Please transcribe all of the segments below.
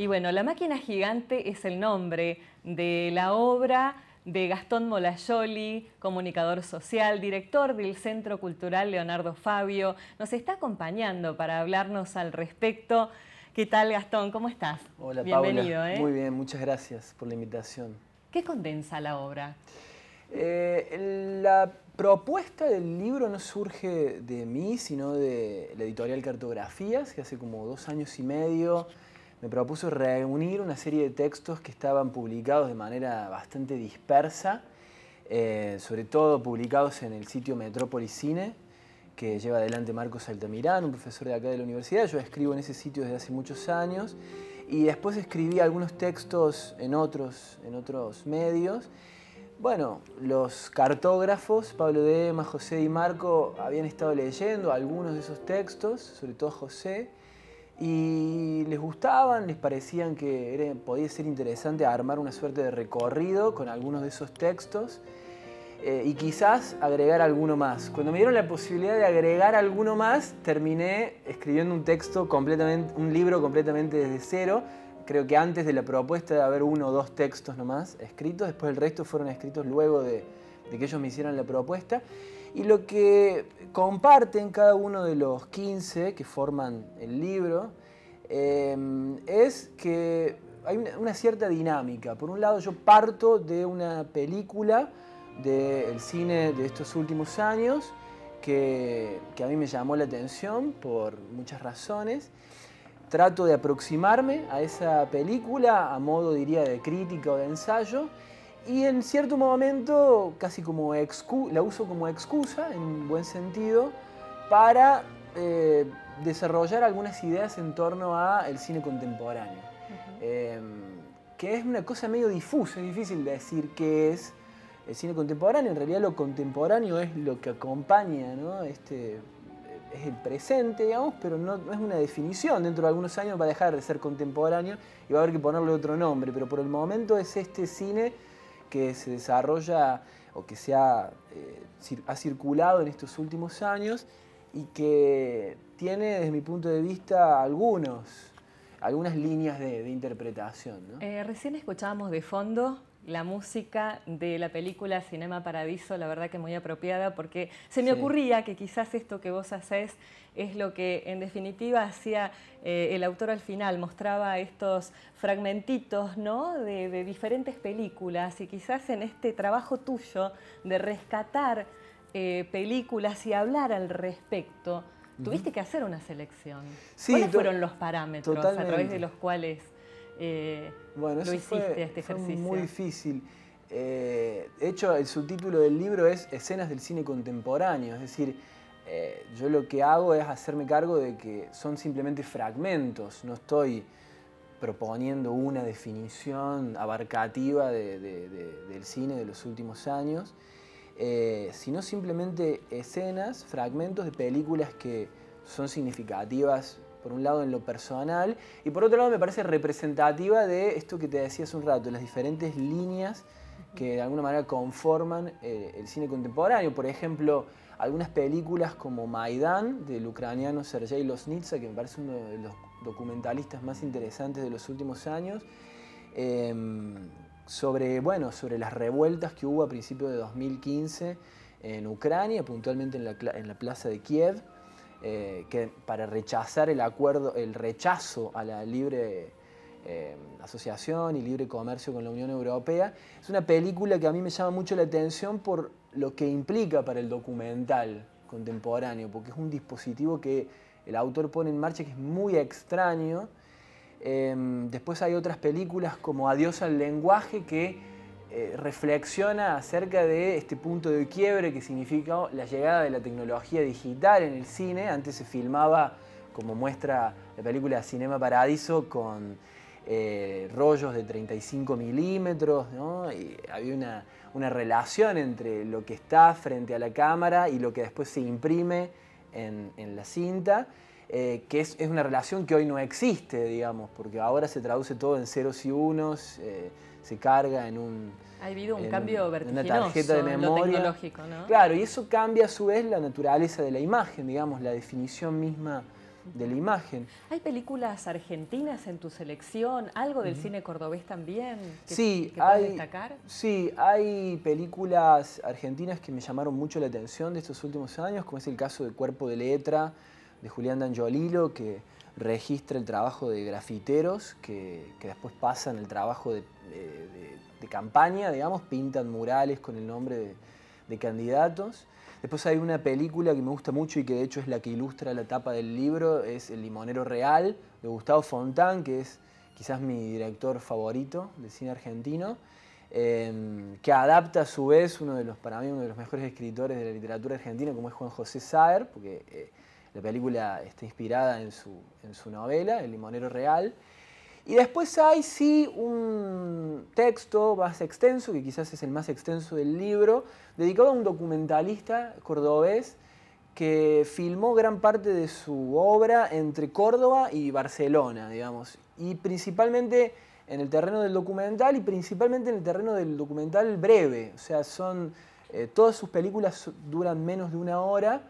Y bueno, La máquina gigante es el nombre de la obra de Gastón Molayoli, comunicador social, director del Centro Cultural Leonardo Fabio. Nos está acompañando para hablarnos al respecto. ¿Qué tal, Gastón? ¿Cómo estás? Hola, Bienvenido, ¿eh? Muy bien, muchas gracias por la invitación. ¿Qué condensa la obra? Eh, la propuesta del libro no surge de mí, sino de la editorial Cartografías, que hace como dos años y medio me propuso reunir una serie de textos que estaban publicados de manera bastante dispersa, eh, sobre todo publicados en el sitio Metrópolis Cine, que lleva adelante Marcos Altamirán, un profesor de acá de la universidad. Yo escribo en ese sitio desde hace muchos años y después escribí algunos textos en otros, en otros medios. Bueno, los cartógrafos, Pablo Dema, José y Marco, habían estado leyendo algunos de esos textos, sobre todo José, y les gustaban, les parecían que podía ser interesante armar una suerte de recorrido con algunos de esos textos eh, y quizás agregar alguno más. Cuando me dieron la posibilidad de agregar alguno más, terminé escribiendo un texto completamente, un libro completamente desde cero. Creo que antes de la propuesta de haber uno o dos textos nomás escritos, después el resto fueron escritos luego de que ellos me hicieran la propuesta. Y lo que comparten cada uno de los 15 que forman el libro em, es que hay una, cierta dinámica. Por un lado yo parto de una película del cine de estos últimos años que a mí me llamó la atención por muchas razones trato de aproximarme a esa película a modo, diría, de crítica o de ensayo y en cierto momento, casi como la uso como excusa, en buen sentido, para eh, desarrollar algunas ideas en torno al cine contemporáneo. Em, que es una cosa medio difusa, es difícil decir qué es el cine contemporáneo. En realidad lo contemporáneo es lo que acompaña, ¿no? Este, es el presente, digamos, pero no, es una definición. Dentro de algunos años va a dejar de ser contemporáneo y va a haber que ponerle otro nombre, pero por el momento es este cine que se desarrolla o que se eh, ha, circulado en estos últimos años y que tiene, desde mi punto de vista, algunos, algunas líneas de, interpretación. Eh, recién escuchábamos de fondo la música de la película Cinema Paradiso, la verdad que muy apropiada, porque se me ocurría que quizás esto que vos haces es lo que en definitiva hacía eh, el autor al final, mostraba estos fragmentitos ¿no? de, diferentes películas y quizás en este trabajo tuyo de rescatar eh, películas y hablar al respecto, tuviste que hacer una selección. ¿Cuáles fueron los parámetros a través de los cuales eh, bueno, lo hiciste este ejercicio. muy difícil. Eh, de hecho, el subtítulo del libro es Escenas del cine contemporáneo, es decir, eh, yo lo que hago es hacerme cargo de que son simplemente fragmentos, no estoy proponiendo una definición abarcativa del cine de los últimos años, eh, sino simplemente escenas, fragmentos de películas que son significativas por un lado en lo personal, y por otro lado me parece representativa de esto que te decía hace un rato, las diferentes líneas que de alguna manera conforman eh, el cine contemporáneo. Por ejemplo, algunas películas como Maidán, del ucraniano Sergei Losnitsa, que me parece uno de los documentalistas más interesantes de los últimos años, em, sobre, sobre las revueltas que hubo a principios de 2015 en Ucrania, puntualmente en la plaza de Kiev. Eh, que para rechazar el acuerdo, el rechazo a la libre eh, asociación y libre comercio con la Unión Europea. Es una película que a mí me llama mucho la atención por lo que implica para el documental contemporáneo, porque es un dispositivo que el autor pone en marcha que es muy extraño. Em, después hay otras películas como Adiós al lenguaje que eh, reflexiona acerca de este punto de quiebre que significa la llegada de la tecnología digital en el cine. Antes se filmaba, como muestra la película Cinema Paradiso, con eh, rollos de 35 milímetros, y había una, relación entre lo que está frente a la cámara y lo que después se imprime en, la cinta. Eh, que es, una relación que hoy no existe, digamos, porque ahora se traduce todo en ceros y unos, se carga en un... Ha habido un cambio vertiginoso una tarjeta de memoria. tecnológico, ¿no? Claro, y eso cambia a su vez la naturaleza de la imagen, digamos, la definición misma de la imagen. ¿Hay películas argentinas en tu selección? ¿Algo del cine cordobés también que, sí, hay, destacar? Sí, hay películas argentinas que me llamaron mucho la atención de estos últimos años, como es el caso de Cuerpo de Letra, de Julián D'Angiolilo, que registra el trabajo de grafiteros que después pasan el trabajo de eh, de, campaña, digamos, pintan murales con el nombre de, candidatos. Después hay una película que me gusta mucho y que de hecho es la que ilustra la etapa del libro, es El limonero real de Gustavo Fontán, que es quizás mi director favorito de cine argentino, em, que adapta a su vez uno de los, para mí, uno de los mejores escritores de la literatura argentina, como es Juan José Saer, porque eh, la película está inspirada en su novela, El limonero real. Y después hay sí un texto más extenso, que quizás es el más extenso del libro, dedicado a un documentalista cordobés que filmó gran parte de su obra entre Córdoba y Barcelona, digamos, y principalmente en el terreno del documental y principalmente en el terreno del documental breve, o sea, son eh, todas sus películas duran menos de una hora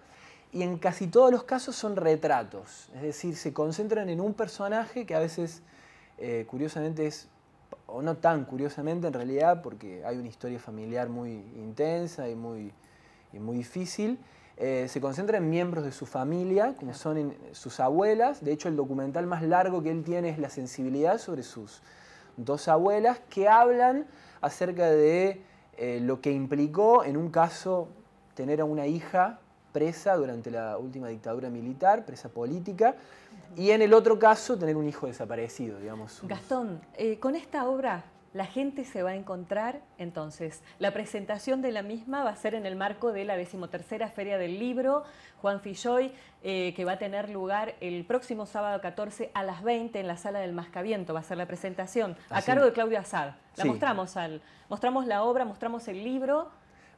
y en casi todos los casos son retratos, es decir, se concentran en un personaje que a veces eh, curiosamente es, o no tan curiosamente en realidad, porque hay una historia familiar muy intensa y muy, muy difícil, eh, se concentra en miembros de su familia, como son sus abuelas. De hecho, el documental más largo que él tiene es La sensibilidad sobre sus dos abuelas, que hablan acerca de eh, lo que implicó en un caso tener a una hija presa durante la última dictadura militar, presa política, y en el otro caso, tener un hijo desaparecido, digamos. Gastón, eh, con esta obra la gente se va a encontrar, entonces, la presentación de la misma va a ser en el marco de la decimotercera Feria del Libro, Juan Filloy, eh, que va a tener lugar el próximo sábado 14 a las 20 en la Sala del Mascaviento, va a ser la presentación, a cargo de Claudio Azar. La mostramos, al, mostramos la obra, mostramos el libro,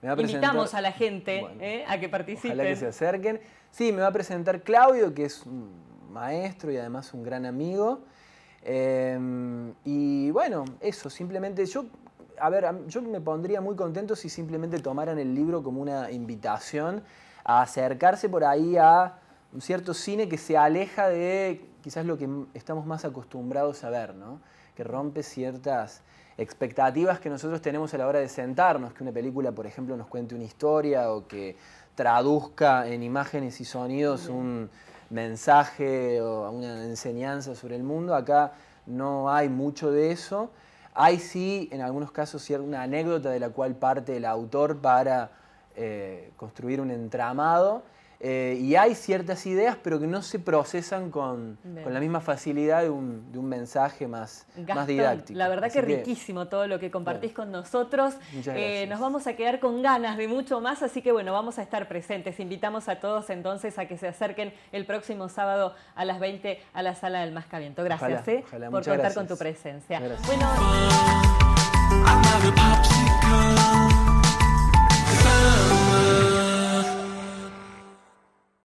invitamos a la gente eh, a que participe. Ojalá que se acerquen. Sí, me va a presentar Claudio, que es un maestro y además un gran amigo. Em, y bueno, eso, simplemente yo, a ver, yo me pondría muy contento si simplemente tomaran el libro como una invitación a acercarse por ahí a un cierto cine que se aleja de quizás lo que estamos más acostumbrados a ver, ¿no? que rompe ciertas expectativas que nosotros tenemos a la hora de sentarnos, que una película, por ejemplo, nos cuente una historia o que traduzca en imágenes y sonidos un mensaje o una enseñanza sobre el mundo. Acá no hay mucho de eso. Hay sí, en algunos casos, una anécdota de la cual parte el autor para eh, construir un entramado eh, y hay ciertas ideas, pero que no se procesan con, la misma facilidad de un, mensaje más, más, didáctico. La verdad que, riquísimo todo lo que compartís con nosotros. Eh, nos vamos a quedar con ganas de mucho más, así que bueno, vamos a estar presentes. Invitamos a todos entonces a que se acerquen el próximo sábado a las 20 a la sala del Mascamiento. Gracias eh, por contar con tu presencia. Bueno.